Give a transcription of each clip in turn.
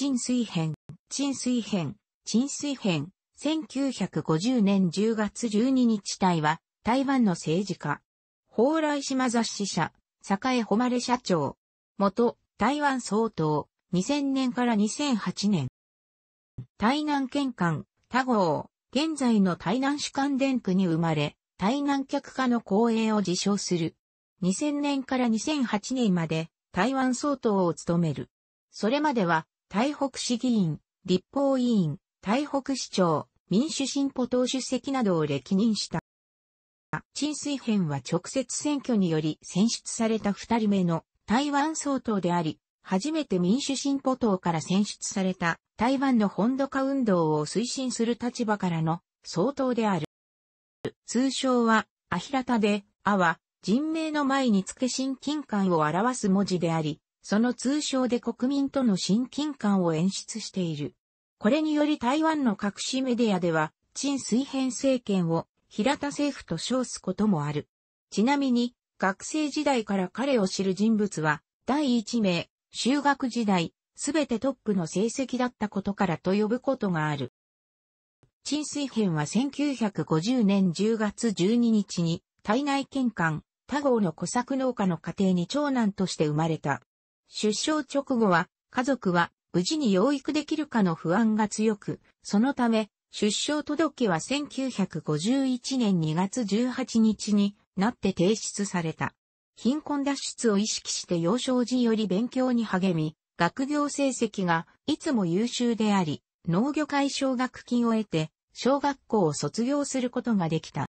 沈水編、沈水編、沈水編、1950年10月12日隊は、台湾の政治家、蓬莱島雑誌社、栄誉社長、元、台湾総統、2000年から2008年。台南県間、他号、現在の台南主関電区に生まれ、台南客家の光栄を自称する。2000年から2008年まで台湾総統を務める。それまでは台北市議員、立法委員、台北市長、民主進歩党主席などを歴任した。陳水編は直接選挙により選出された二人目の台湾総統であり、初めて民主進歩党から選出された台湾の本土化運動を推進する立場からの総統である。通称は、アヒラタで、アは、人名の前につけ親近感を表す文字であり、その通称で国民との親近感を演出している。これにより台湾の各紙メディアでは、陳水平政権を平田政府と称すこともある。ちなみに、学生時代から彼を知る人物は、第一名、修学時代、すべてトップの成績だったことからと呼ぶことがある。陳水編は1950年10月12日に、体内健官、他号の小作農家の家庭に長男として生まれた。出生直後は、家族は無事に養育できるかの不安が強く、そのため、出生届は1951年2月18日になって提出された。貧困脱出を意識して幼少時より勉強に励み、学業成績がいつも優秀であり、農業会奨学金を得て、小学校を卒業することができた。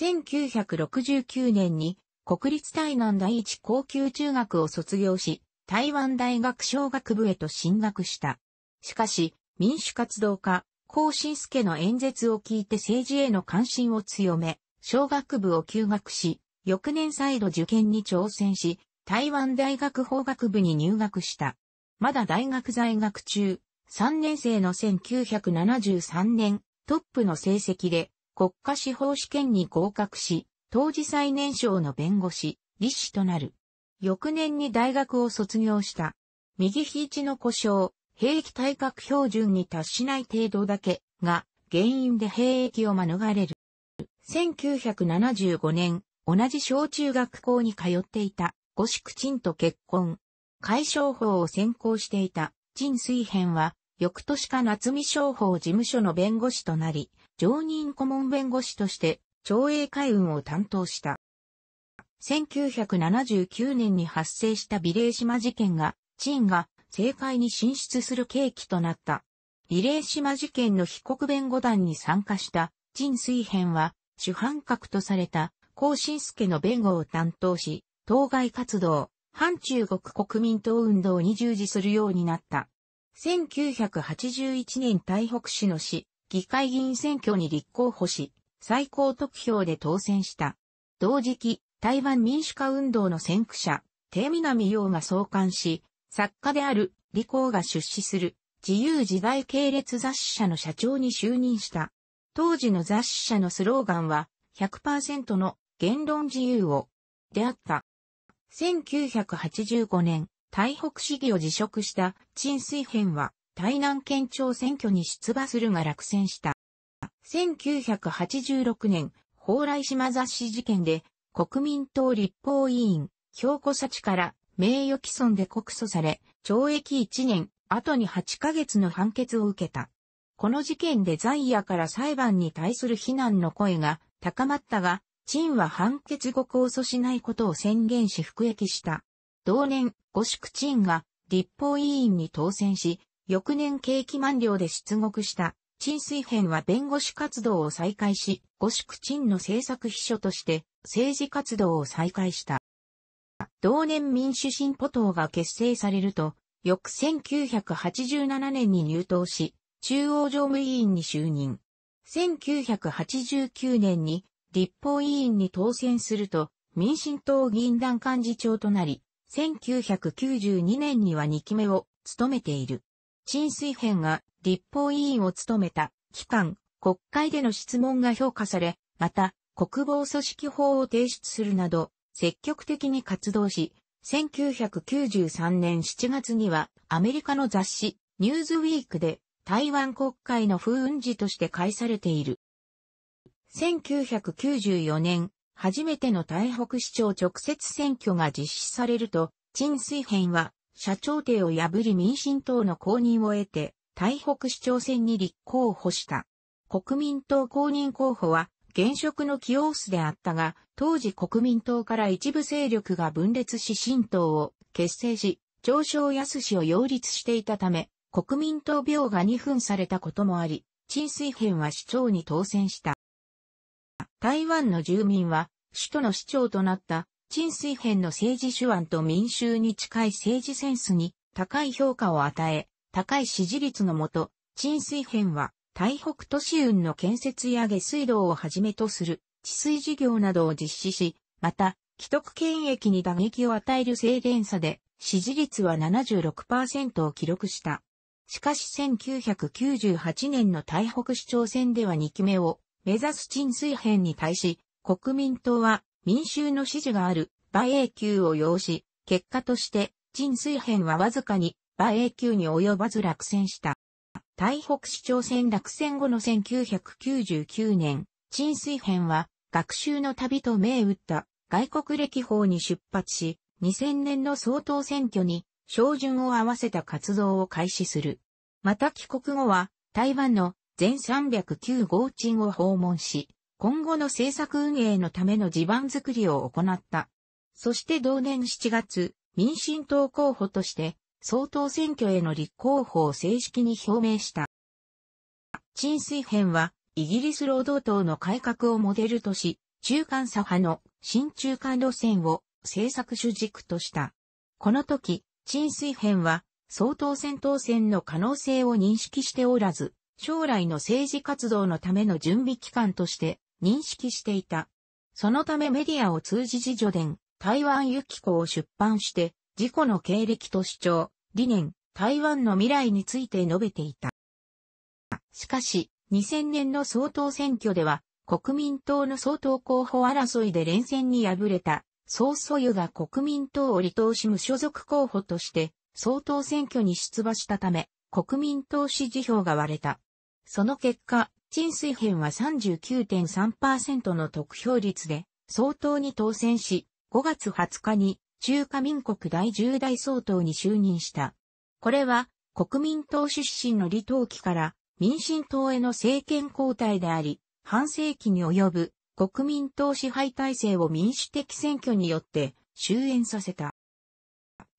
1969年に国立台南第一高級中学を卒業し、台湾大学商学部へと進学した。しかし、民主活動家、孔信介の演説を聞いて政治への関心を強め、商学部を休学し、翌年再度受験に挑戦し、台湾大学法学部に入学した。まだ大学在学中、3年生の1973年、トップの成績で国家司法試験に合格し、当時最年少の弁護士、理志となる。翌年に大学を卒業した。右肘の故障、兵役体格標準に達しない程度だけが原因で兵役を免れる。1975年、同じ小中学校に通っていた、ごし、クちんと結婚。解消法を専攻していた、陳水編は、翌年か夏見商法事務所の弁護士となり、常任顧問弁護士として町営海運を担当した。1979年に発生した美レ島事件が、チンが政界に進出する契機となった。美霊島事件の被告弁護団に参加した陳水編は、主犯格とされた、高信介の弁護を担当し、当該活動、反中国国民党運動に従事するようになった。1981年台北市の市、議会議員選挙に立候補し、最高得票で当選した。同時期、台湾民主化運動の先駆者、帝南洋が創刊し、作家である李光が出資する自由時代系列雑誌社の社長に就任した。当時の雑誌社のスローガンは100%の言論自由をであった。1985年、台北市議を辞職した陳水編は台南県庁選挙に出馬するが落選した。1986年、蓬莱島雑誌事件で、国民党立法委員、京子幸から名誉毀損で告訴され、懲役1年、後に8ヶ月の判決を受けた。この事件で在野から裁判に対する非難の声が高まったが、陳は判決後控訴しないことを宣言し服役した。同年、五宿陳が立法委員に当選し、翌年刑期満了で出獄した。陳水編は弁護士活動を再開し、五宿陳の政策秘書として政治活動を再開した。同年民主進歩党が結成されると、翌1987年に入党し、中央常務委員に就任。1989年に立法委員に当選すると、民進党議員団幹事長となり、1992年には2期目を務めている。陳水編が立法委員を務めた期間、国会での質問が評価され、また、国防組織法を提出するなど、積極的に活動し、1993年7月にはアメリカの雑誌ニューズウィークで台湾国会の風雲児として返されている。1994年、初めての台北市長直接選挙が実施されると、陳水編は社長邸を破り民進党の公認を得て、台北市長選に立候補した。国民党公認候補は、現職のキオスであったが、当時国民党から一部勢力が分裂し新党を結成し、上昇安氏を擁立していたため、国民党病が2分されたこともあり、陳水編は市長に当選した。台湾の住民は、首都の市長となった陳水編の政治手腕と民衆に近い政治センスに高い評価を与え、高い支持率のもと、沈水編は、台北都市運の建設や下水道をはじめとする治水事業などを実施し、また、既得権益に打撃を与える静電差で、支持率は76%を記録した。しかし1998年の台北市長選では2期目を目指す沈水編に対し、国民党は民衆の支持がある馬英九を要し、結果として沈水編はわずかに馬英九に及ばず落選した。台北市長選落選後の1999年、陳水編は学習の旅と銘打った外国歴法に出発し、2000年の総統選挙に照準を合わせた活動を開始する。また帰国後は台湾の全309号鎮を訪問し、今後の政策運営のための地盤づくりを行った。そして同年7月、民進党候補として総統選挙への立候補を正式に表明した。陳水編は、イギリス労働党の改革をモデルとし、中間左派の新中間路線を政策主軸とした。この時、陳水編は、総統選当選の可能性を認識しておらず、将来の政治活動のための準備期間として認識していた。そのためメディアを通じ自助伝、台湾行き子を出版して、自己の経歴と主張、理念、台湾の未来について述べていた。しかし、2000年の総統選挙では、国民党の総統候補争いで連戦に敗れた、総素有が国民党を離党し無所属候補として、総統選挙に出馬したため、国民党支持票が割れた。その結果、陳水編は39.3%の得票率で、総統に当選し、5月20日に中華民国第10代総統に就任した。これは、国民党出身の李登輝から民進党への政権交代であり、半世紀に及ぶ国民党支配体制を民主的選挙によって終焉させた。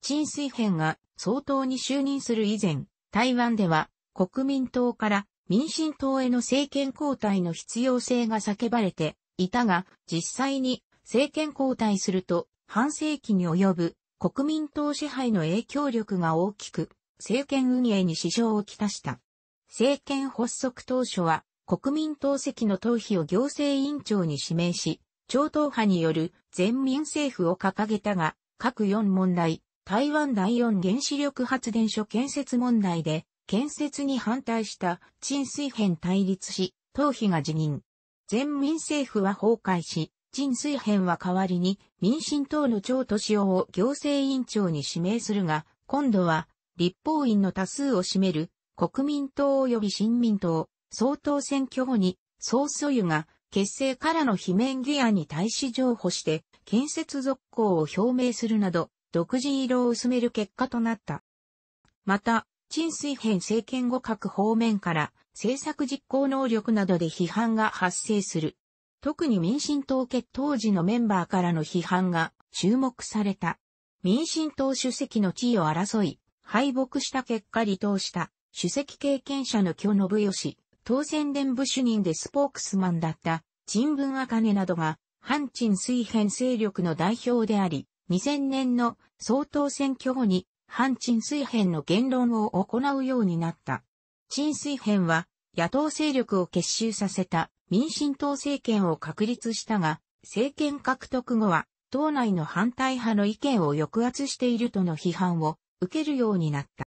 陳水扁が総統に就任する以前、台湾では国民党から民進党への政権交代の必要性が叫ばれていたが、実際に政権交代すると半世紀に及ぶ国民党支配の影響力が大きく、政権運営に支障をきたした。政権発足当初は、国民党籍の党費を行政委員長に指名し、超党派による全民政府を掲げたが、各4問題、台湾第4原子力発電所建設問題で、建設に反対した陳水編対立し、党費が辞任。全民政府は崩壊し、陳水編は代わりに民進党の長敏夫を行政委員長に指名するが、今度は立法院の多数を占める国民党及び新民党、総統選挙後に、総素湯が結成からの罷免議案に対し譲歩して建設続行を表明するなど、独自色を薄める結果となった。また、陳水編政権後各方面から政策実行能力などで批判が発生する。特に民進党決闘時のメンバーからの批判が注目された。民進党主席の地位を争い、敗北した結果離党した主席経験者の巨信義、当選伝部主任でスポークスマンだった陳文茜などが反陳水変勢力の代表であり、2000年の総統選挙後に反陳水変の言論を行うようになった。陳水変は野党勢力を結集させた民進党政権を確立したが、政権獲得後は、党内の反対派の意見を抑圧しているとの批判を受けるようになった。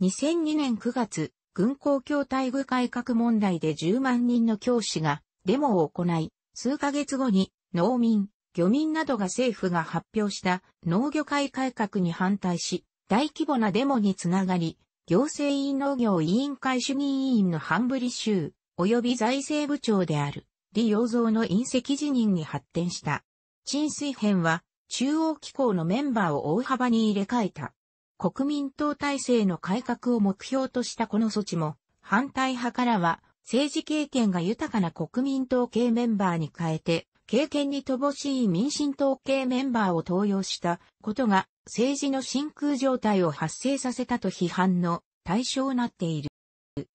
2002年9月、軍公共待遇改革問題で10万人の教師がデモを行い、数ヶ月後に農民、漁民などが政府が発表した農業界改革に反対し、大規模なデモにつながり、行政院農業委員会主義委員のハンブリ州、及び財政部長である李陽蔵の隕石辞任に発展した。陳水編は中央機構のメンバーを大幅に入れ替えた。国民党体制の改革を目標としたこの措置も、反対派からは政治経験が豊かな国民党系メンバーに変えて、経験に乏しい民進党系メンバーを登用したことが政治の真空状態を発生させたと批判の対象になっている。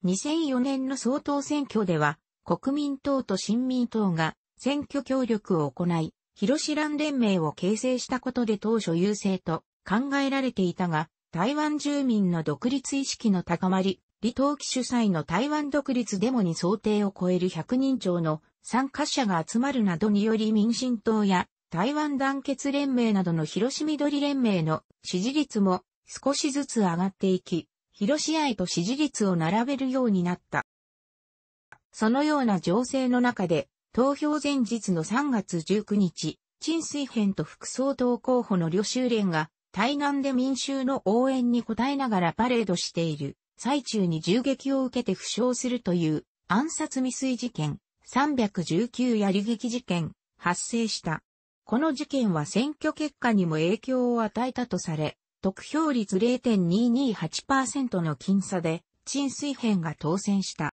2004年の総統選挙では、国民党と新民党が選挙協力を行い、広志蘭連盟を形成したことで当初優勢と考えられていたが、台湾住民の独立意識の高まり、李登輝主催の台湾独立デモに想定を超える100人超の参加者が集まるなどにより民進党や台湾団結連盟などの広島緑連盟の支持率も少しずつ上がっていき、広試合と支持率を並べるようになった。そのような情勢の中で、投票前日の3月19日、陳水編と副総統候補の旅修連が、対岸で民衆の応援に応えながらパレードしている、最中に銃撃を受けて負傷するという、暗殺未遂事件、319や槍撃事件、発生した。この事件は選挙結果にも影響を与えたとされ、得票率0.228%の僅差で、陳水編が当選した。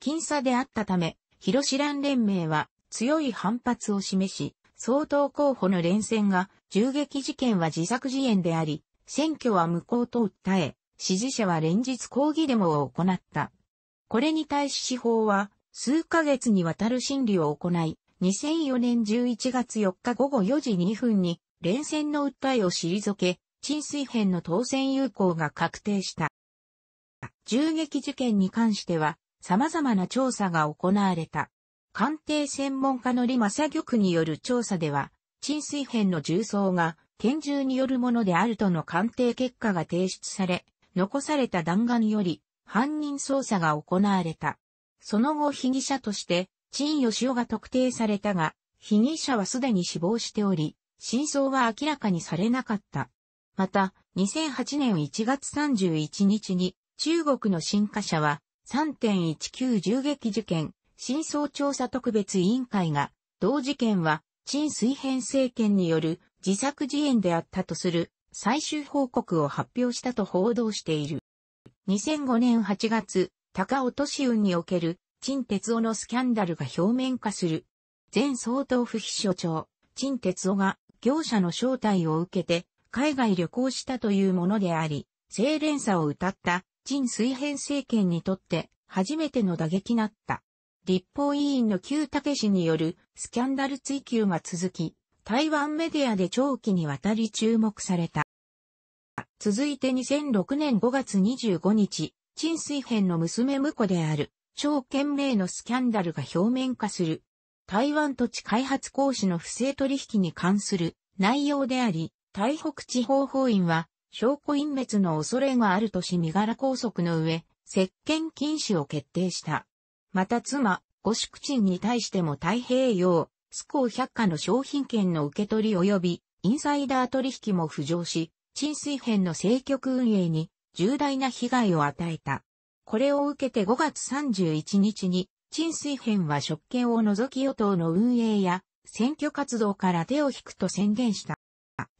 僅差であったため、広志蘭連盟は強い反発を示し、総統候補の連戦が銃撃事件は自作自演であり、選挙は無効と訴え、支持者は連日抗議デモを行った。これに対し司法は、数ヶ月にわたる審理を行い、2004年11月4日午後4時2分に連戦の訴えを退け、陳水編の当選有効が確定した。銃撃事件に関しては、様々な調査が行われた。鑑定専門家の李正玉による調査では、陳水編の銃創が拳銃によるものであるとの鑑定結果が提出され、残された弾丸より犯人捜査が行われた。その後被疑者として、陳義雄が特定されたが、被疑者はすでに死亡しており、真相は明らかにされなかった。また、2008年1月31日に、中国の新華社は、3.19銃撃事件、真相調査特別委員会が、同事件は、陳水編政権による自作自演であったとする最終報告を発表したと報道している。2005年8月、高尾都市運における陳哲夫のスキャンダルが表面化する。前総統府秘書長、陳哲夫が業者の招待を受けて海外旅行したというものであり、清廉さを謳った陳水平政権にとって初めての打撃なった。立法委員の旧武氏によるスキャンダル追及が続き、台湾メディアで長期にわたり注目された。続いて2006年5月25日、陳水平の娘婿である、超懸命のスキャンダルが表面化する。台湾土地開発行使の不正取引に関する内容であり、台北地方法院は、証拠隠滅の恐れがあるとし身柄拘束の上、接見禁止を決定した。また妻、ゴシクチンに対しても太平洋、スコー百貨の商品券の受け取り及び、インサイダー取引も浮上し、沈水編の政局運営に重大な被害を与えた。これを受けて5月31日に陳水編は職権を除き与党の運営や選挙活動から手を引くと宣言した。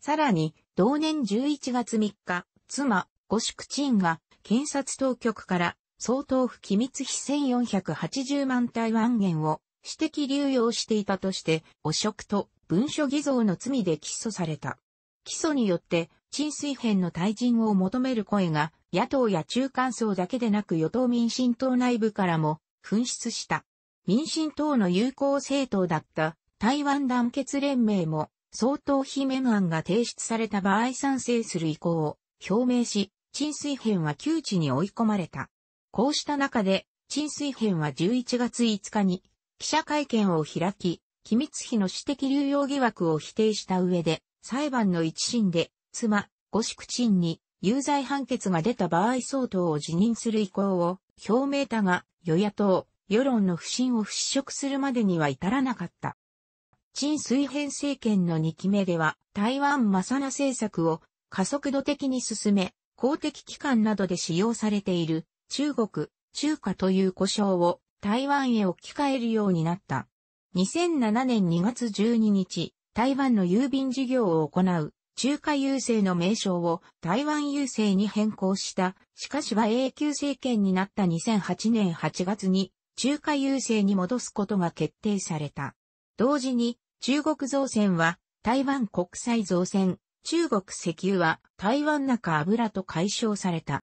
さらに、同年11月3日、妻、ゴシクチンが検察当局から総統府機密費1480万台湾元を私的流用していたとして、汚職と文書偽造の罪で起訴された。起訴によって、陳水編の退陣を求める声が、野党や中間層だけでなく与党民進党内部からも紛失した。民進党の友好政党だった台湾団結連盟も相当罷免案が提出された場合賛成する意向を表明し、陳水編は窮地に追い込まれた。こうした中で、陳水編は11月5日に記者会見を開き、機密費の私的流用疑惑を否定した上で、裁判の一審で、妻、五宿陳に有罪判決が出た場合相当を辞任する意向を表明たが、与野党、世論の不信を払拭するまでには至らなかった。陳水平政権の2期目では、台湾マサナ政策を加速度的に進め、公的機関などで使用されている中国、中華という呼称を台湾へ置き換えるようになった。2007年2月12日、台湾の郵便事業を行う中華郵政の名称を台湾郵政に変更した、しかしは永久政権になった2008年8月に中華郵政に戻すことが決定された。同時に中国造船は台湾国際造船、中国石油は台湾中油と解消された。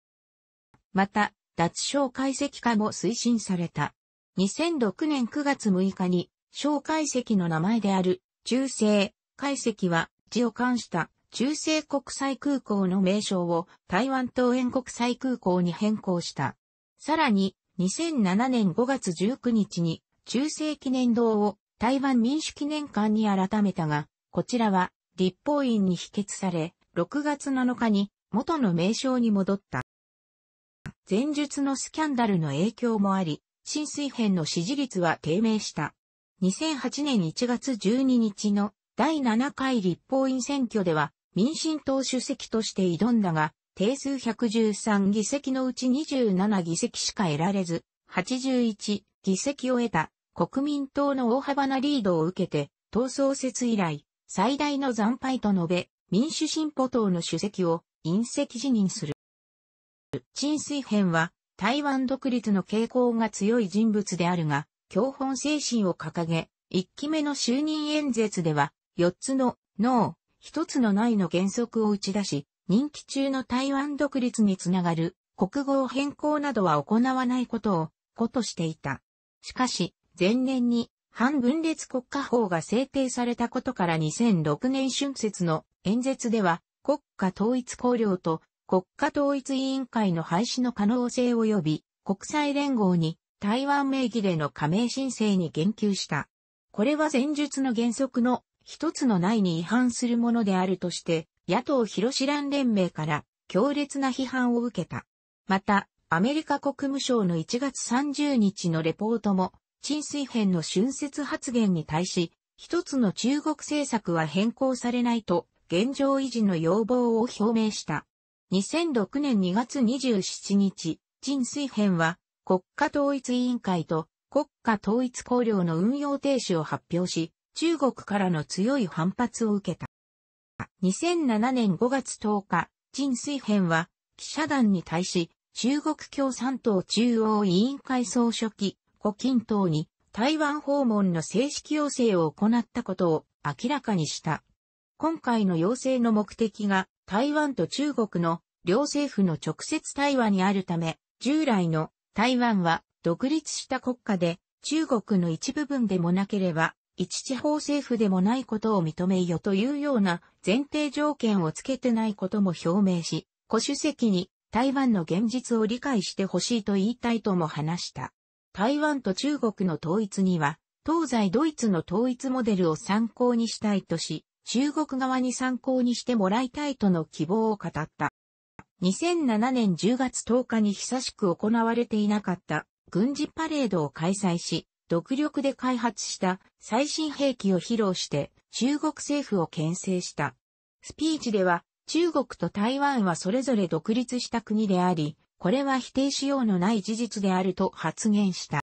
また、脱小解析化も推進された。2006年9月6日に、小解析の名前である中性解析は地を冠した中西国際空港の名称を台湾東園国際空港に変更した。さらに、2007年5月19日に中西記念堂を台湾民主記念館に改めたが、こちらは立法院に否決され、6月7日に元の名称に戻った。前述のスキャンダルの影響もあり、新水編の支持率は低迷した。2008年1月12日の第7回立法院選挙では民進党主席として挑んだが、定数113議席のうち27議席しか得られず、81議席を得た国民党の大幅なリードを受けて、党創設以来、最大の惨敗と述べ、民主進歩党の主席を引責辞任する。陳水編は台湾独立の傾向が強い人物であるが、教本精神を掲げ、1期目の就任演説では、四つの脳、一つの内の原則を打ち出し、任期中の台湾独立につながる国語変更などは行わないことを、ことしていた。しかし、前年に反分裂国家法が制定されたことから2006年春節の演説では、国家統一綱領と国家統一委員会の廃止の可能性及び国際連合に台湾名義での加盟申請に言及した。これは前述の原則の一つの内に違反するものであるとして、野党広志蘭連盟から強烈な批判を受けた。また、アメリカ国務省の1月30日のレポートも、陳水編の春節発言に対し、一つの中国政策は変更されないと、現状維持の要望を表明した。2006年2月27日、陳水編は、国家統一委員会と国家統一綱領の運用停止を発表し、中国からの強い反発を受けた。2007年5月10日、陳水編は、記者団に対し、中国共産党中央委員会総書記、胡錦涛に台湾訪問の正式要請を行ったことを明らかにした。今回の要請の目的が台湾と中国の両政府の直接対話にあるため、従来の台湾は独立した国家で中国の一部分でもなければ一地方政府でもないことを認めよというような前提条件をつけてないことも表明し、古主席に台湾の現実を理解してほしいと言いたいとも話した。台湾と中国の統一には、東西ドイツの統一モデルを参考にしたいとし、中国側に参考にしてもらいたいとの希望を語った。2007年10月10日に久しく行われていなかった軍事パレードを開催し、独力で開発した最新兵器を披露して中国政府を牽制した。スピーチでは中国と台湾はそれぞれ独立した国であり、これは否定しようのない事実であると発言した。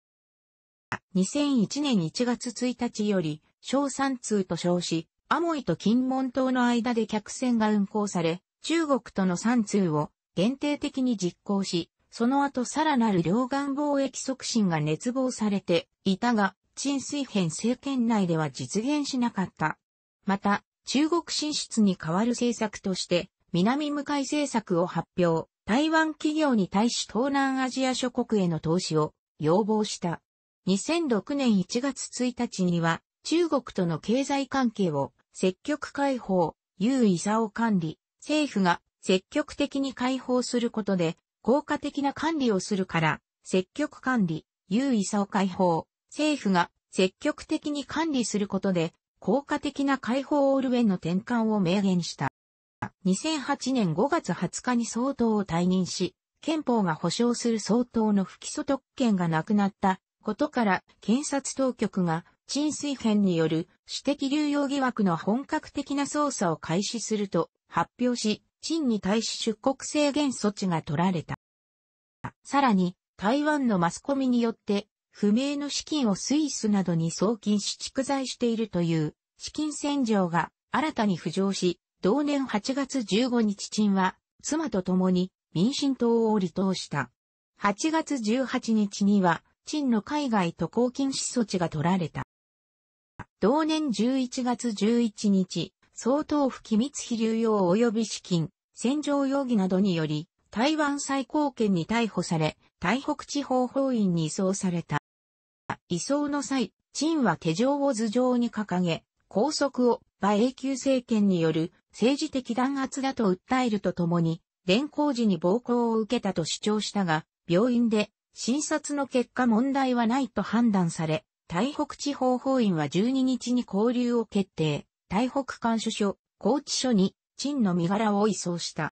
2001年1月1日より、小三通と称し、アモイと金門島の間で客船が運航され、中国との三通を限定的に実行し、その後さらなる両岸貿易促進が熱望されていたが、陳水編政権内では実現しなかった。また、中国進出に代わる政策として、南向かい政策を発表、台湾企業に対し東南アジア諸国への投資を要望した。2006年1月1日には、中国との経済関係を積極解放、優位差を管理、政府が積極的に解放することで効果的な管理をするから、積極管理、優位さを解放、政府が積極的に管理することで、効果的な解放オールウェンの転換を明言した。2008年5月20日に総統を退任し、憲法が保障する総統の不起訴特権がなくなったことから、検察当局が陳水編による私的流用疑惑の本格的な捜査を開始すると発表し、陳に対し出国制限措置が取られた。さらに、台湾のマスコミによって、不明の資金をスイスなどに送金し蓄財しているという、資金洗浄が新たに浮上し、同年8月15日陳は、妻と共に民進党を離党した。8月18日には、陳の海外渡航禁止措置が取られた。同年11月11日、総統府機密費流用及び資金、洗浄容疑などにより、台湾最高権に逮捕され、台北地方法院に移送された。移送の際、陳は手錠を頭上に掲げ、拘束を馬英九政権による政治的弾圧だと訴えるとともに、連行時に暴行を受けたと主張したが、病院で診察の結果問題はないと判断され、台北地方法院は12日に交流を決定、台北監守所、高知所に陳の身柄を移送した。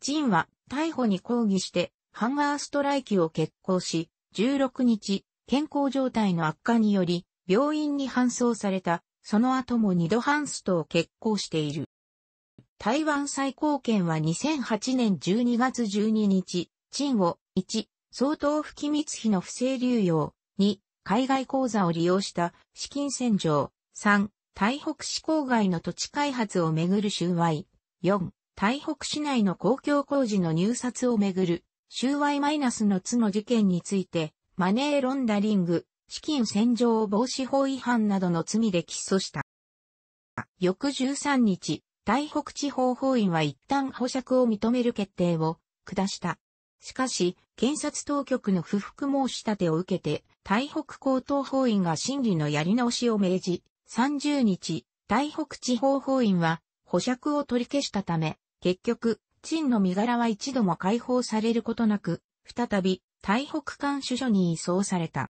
陳は逮捕に抗議してハンガーストライキを決行し、16日、健康状態の悪化により病院に搬送された、その後も二度ハンストを決行している。台湾最高検は2008年12月12日、陳を1、相当不機密費の不正流用、2、海外口座を利用した資金洗浄、3、台北市郊外の土地開発をめぐる収賄、4、台北市内の公共工事の入札をめぐる、収賄マイナスのつの事件について、マネーロンダリング、資金洗浄防止法違反などの罪で起訴した。翌13日、台北地方法院は一旦保釈を認める決定を下した。しかし、検察当局の不服申し立てを受けて、台北高等法院が審理のやり直しを命じ、30日、台北地方法院は保釈を取り消したため、結局、陳の身柄は一度も解放されることなく、再び、台北監守所に移送された。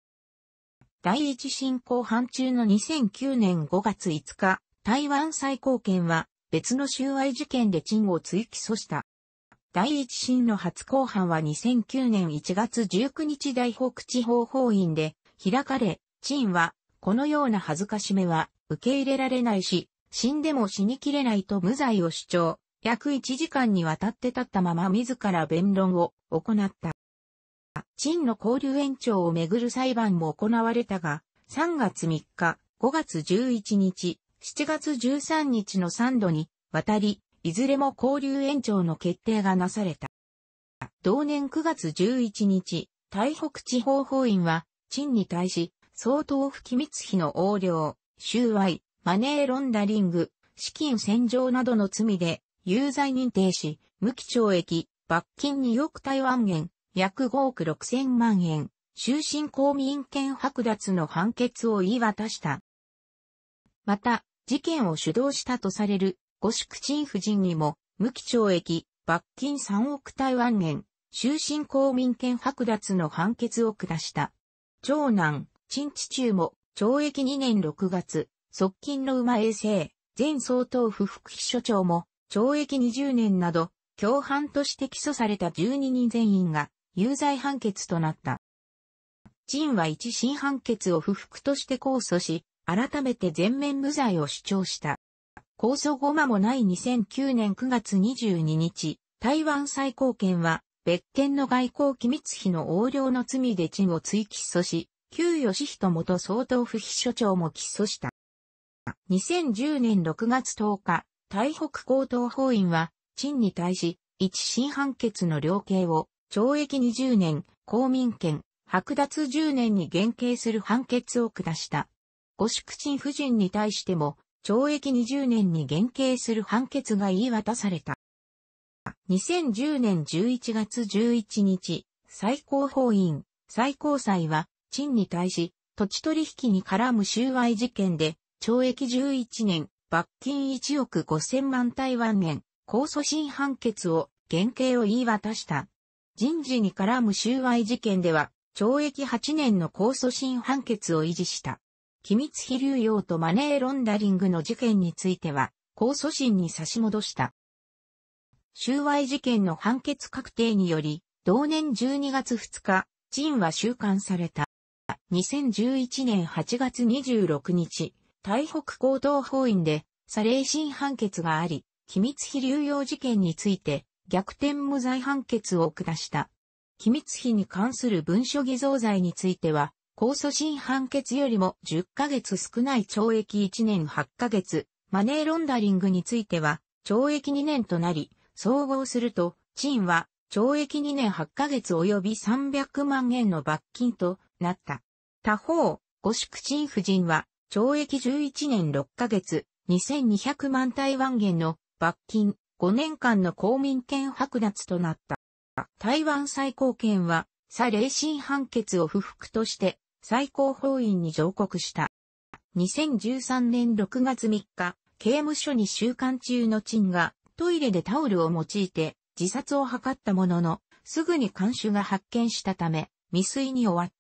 第一進行半中の2009年5月5日、台湾最高検は別の収賄事件で陳を追起訴した。第一審の初公判は2009年1月19日台北地方法院で開かれ、陳はこのような恥ずかしめは受け入れられないし、死んでも死にきれないと無罪を主張。約1時間にわたって立ったまま自ら弁論を行った。陳の交流延長をめぐる裁判も行われたが、3月3日、5月11日、7月13日の3度にわたり、いずれも交流延長の決定がなされた。同年9月11日、台北地方法院は、陳に対し、総統府機密費の横領、収賄、マネーロンダリング、資金洗浄などの罪で、有罪認定し、無期懲役、罰金2億台湾元、約5億6千万円、終身公民権剥奪の判決を言い渡した。また、事件を主導したとされる、ゴシクチン夫人にも、無期懲役、罰金3億台湾元、終身公民権剥奪の判決を下した。長男、陳地中も、懲役2年6月、側近の馬衛生、前総統府副秘書長も、懲役20年など、共犯として起訴された12人全員が有罪判決となった。陳は一審判決を不服として控訴し、改めて全面無罪を主張した。控訴後間もない2009年9月22日、台湾最高検は、別件の外交機密費の横領の罪で陳を追起訴し、旧義人元総統府秘書長も起訴した。2010年6月10日、台北高等法院は、陳に対し、一審判決の量刑を、懲役20年、公民権、剥奪10年に減刑する判決を下した。五宿陳夫人に対しても、懲役20年に減刑する判決が言い渡された。2010年11月11日、最高法院、最高裁は、陳に対し、土地取引に絡む収賄事件で、懲役11年、罰金1億5000万台湾元、控訴審判決を、原刑を言い渡した。人事に絡む収賄事件では、懲役8年の控訴審判決を維持した。機密非流用とマネーロンダリングの事件については、控訴審に差し戻した。収賄事件の判決確定により、同年12月2日、陳は収監された。2011年8月26日、台北高等法院で、されい審判決があり、機密費流用事件について、逆転無罪判決を下した。機密費に関する文書偽造罪については、控訴審判決よりも10ヶ月少ない懲役1年8ヶ月、マネーロンダリングについては、懲役2年となり、総合すると、陳は、懲役2年8ヶ月及び300万円の罰金となった。他方、五宿陳夫人は、懲役11年6ヶ月、2200万台湾元の罰金5年間の公民権剥奪となった。台湾最高権は、左霊審判決を不服として、最高法院に上告した。2013年6月3日、刑務所に収監中の陳が、トイレでタオルを用いて、自殺を図ったものの、すぐに監守が発見したため、未遂に終わっ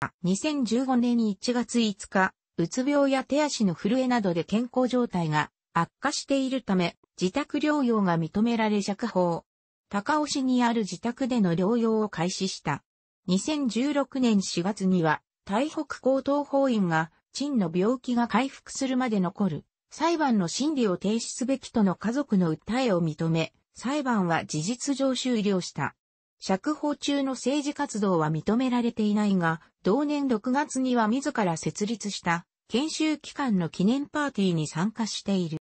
た。2015年1月5日、うつ病や手足の震えなどで健康状態が悪化しているため、自宅療養が認められ釈放。高尾市にある自宅での療養を開始した。2016年4月には、台北高等法院が、陳の病気が回復するまで残る、裁判の審理を停止すべきとの家族の訴えを認め、裁判は事実上終了した。釈放中の政治活動は認められていないが、同年6月には自ら設立した研修期間の記念パーティーに参加している。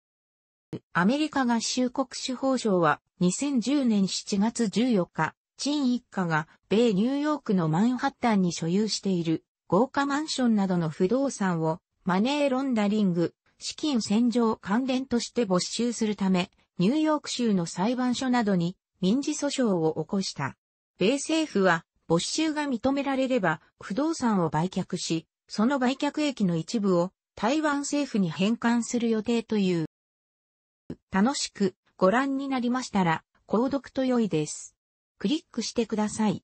アメリカ合衆国司法省は2010年7月14日、陳一家が米ニューヨークのマンハッタンに所有している豪華マンションなどの不動産をマネーロンダリング、資金洗浄関連として没収するため、ニューヨーク州の裁判所などに民事訴訟を起こした。米政府は没収が認められれば不動産を売却し、その売却益の一部を台湾政府に返還する予定という。楽しくご覧になりましたら、購読と良いです。クリックしてください。